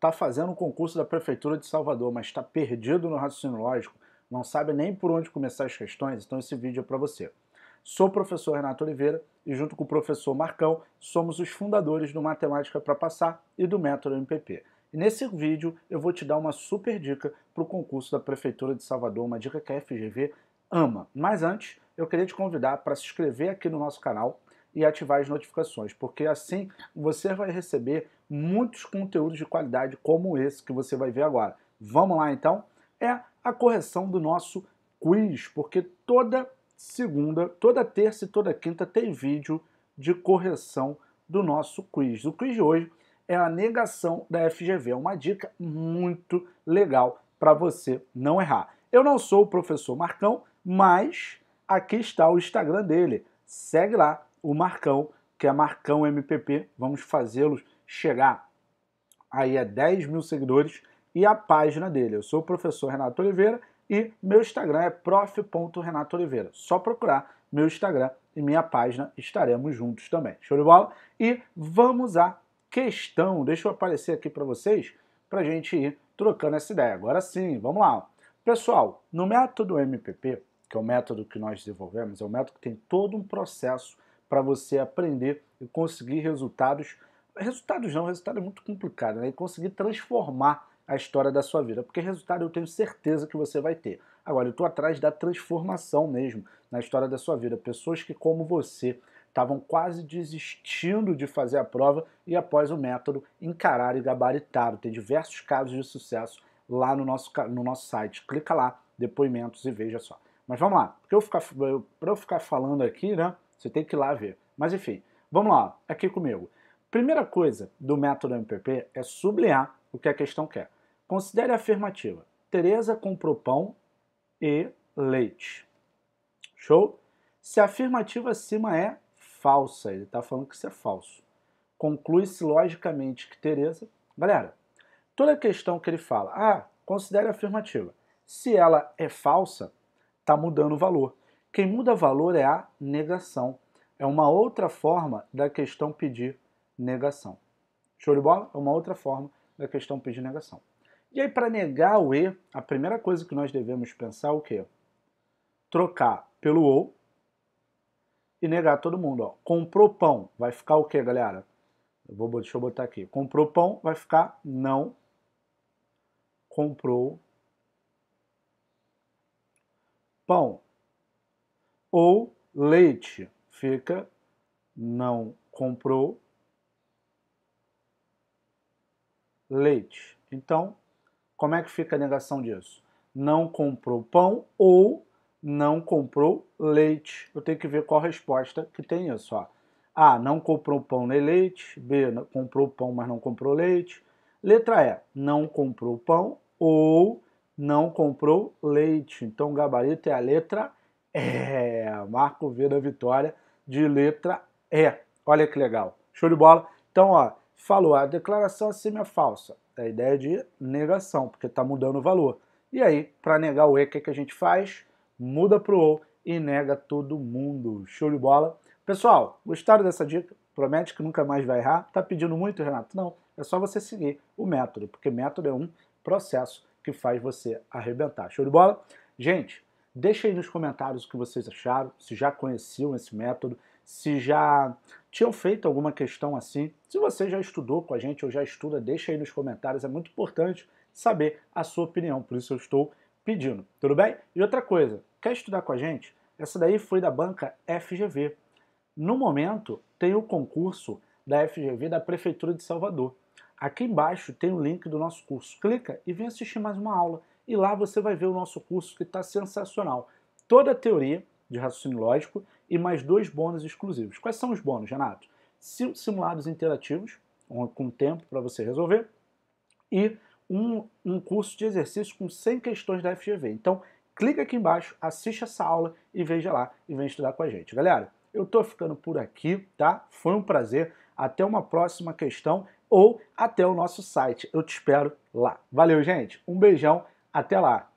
está fazendo um concurso da Prefeitura de Salvador, mas está perdido no raciocínio lógico, não sabe nem por onde começar as questões, então esse vídeo é para você. Sou o professor Renato Oliveira e junto com o professor Marcão somos os fundadores do Matemática para Passar e do Método MPP. E nesse vídeo eu vou te dar uma super dica para o concurso da Prefeitura de Salvador, uma dica que a FGV ama. Mas antes, eu queria te convidar para se inscrever aqui no nosso canal, e ativar as notificações, porque assim você vai receber muitos conteúdos de qualidade como esse que você vai ver agora. Vamos lá então? É a correção do nosso quiz, porque toda segunda, toda terça e toda quinta tem vídeo de correção do nosso quiz. O quiz de hoje é a negação da FGV, é uma dica muito legal para você não errar. Eu não sou o professor Marcão, mas aqui está o Instagram dele. Segue lá, o Marcão, que é Marcão MPP. Vamos fazê-los chegar aí a 10 mil seguidores e a página dele. Eu sou o professor Renato Oliveira e meu Instagram é prof.renatooliveira. Oliveira. Só procurar meu Instagram e minha página, estaremos juntos também. Show de bola? E vamos à questão. Deixa eu aparecer aqui para vocês para a gente ir trocando essa ideia. Agora sim, vamos lá. Pessoal, no método MPP, que é o método que nós desenvolvemos, é um método que tem todo um processo para você aprender e conseguir resultados. Resultados não, resultado é muito complicado, né? E conseguir transformar a história da sua vida, porque resultado eu tenho certeza que você vai ter. Agora, eu estou atrás da transformação mesmo na história da sua vida. Pessoas que, como você, estavam quase desistindo de fazer a prova e, após o método, encararam e gabaritaram. Tem diversos casos de sucesso lá no nosso, no nosso site. Clica lá, depoimentos e veja só. Mas vamos lá, para eu, eu ficar falando aqui, né? Você tem que ir lá ver. Mas enfim, vamos lá, aqui comigo. Primeira coisa do método MPP é sublinhar o que a questão quer. Considere a afirmativa. Tereza comprou pão e leite. Show? Se a afirmativa acima é falsa, ele está falando que isso é falso. Conclui-se logicamente que Tereza... Galera, toda questão que ele fala, ah, considere a afirmativa. Se ela é falsa, está mudando o valor. Quem muda valor é a negação. É uma outra forma da questão pedir negação. Show de bola? É uma outra forma da questão pedir negação. E aí, para negar o E, a primeira coisa que nós devemos pensar é o quê? Trocar pelo ou e negar todo mundo. Ó. Comprou pão, vai ficar o quê, galera? Eu vou, deixa eu botar aqui. Comprou pão, vai ficar não. Comprou pão ou leite. Fica não comprou leite. Então, como é que fica a negação disso? Não comprou pão ou não comprou leite. Eu tenho que ver qual resposta que tem isso. Ó. A, não comprou pão nem leite. B, comprou pão, mas não comprou leite. Letra E, não comprou pão ou não comprou leite. Então, o gabarito é a letra é, Marco V da vitória de letra E. Olha que legal. Show de bola. Então, ó, falou, a declaração assim é falsa. A é ideia de negação, porque está mudando o valor. E aí, para negar o E, o que, é que a gente faz? Muda para o OU e nega todo mundo. Show de bola. Pessoal, gostaram dessa dica? Promete que nunca mais vai errar? Tá pedindo muito, Renato? Não, é só você seguir o método, porque método é um processo que faz você arrebentar. Show de bola? Gente, Deixa aí nos comentários o que vocês acharam, se já conheciam esse método, se já tinham feito alguma questão assim. Se você já estudou com a gente ou já estuda, deixa aí nos comentários, é muito importante saber a sua opinião, por isso eu estou pedindo, tudo bem? E outra coisa, quer estudar com a gente? Essa daí foi da banca FGV. No momento, tem o concurso da FGV da Prefeitura de Salvador. Aqui embaixo tem o link do nosso curso. Clica e vem assistir mais uma aula e lá você vai ver o nosso curso que está sensacional. Toda a teoria de raciocínio lógico e mais dois bônus exclusivos. Quais são os bônus, Renato? Simulados interativos, com tempo para você resolver, e um, um curso de exercício com 100 questões da FGV. Então, clica aqui embaixo, assiste essa aula e veja lá e vem estudar com a gente. Galera, eu estou ficando por aqui, tá? Foi um prazer. Até uma próxima questão ou até o nosso site. Eu te espero lá. Valeu, gente. Um beijão. Até lá!